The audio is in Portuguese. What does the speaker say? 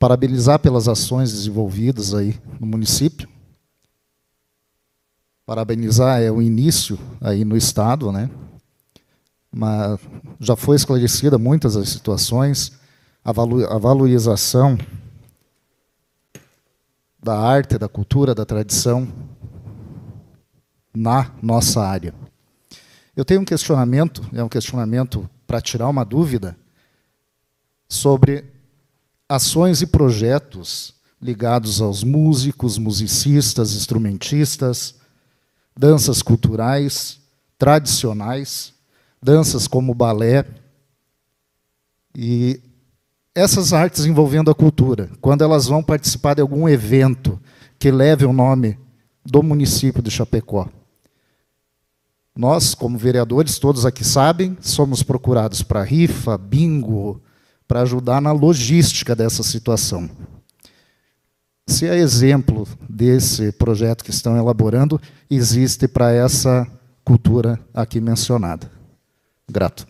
parabenizar pelas ações desenvolvidas aí no município. Parabenizar é o início aí no estado, né? Mas já foi esclarecida muitas as situações, a, a valorização da arte, da cultura, da tradição na nossa área. Eu tenho um questionamento, é um questionamento para tirar uma dúvida sobre ações e projetos ligados aos músicos, musicistas, instrumentistas, danças culturais, tradicionais, danças como balé. E essas artes envolvendo a cultura, quando elas vão participar de algum evento que leve o nome do município de Chapecó. Nós, como vereadores, todos aqui sabem, somos procurados para rifa, bingo, para ajudar na logística dessa situação. Se é exemplo desse projeto que estão elaborando existe para essa cultura aqui mencionada. Grato.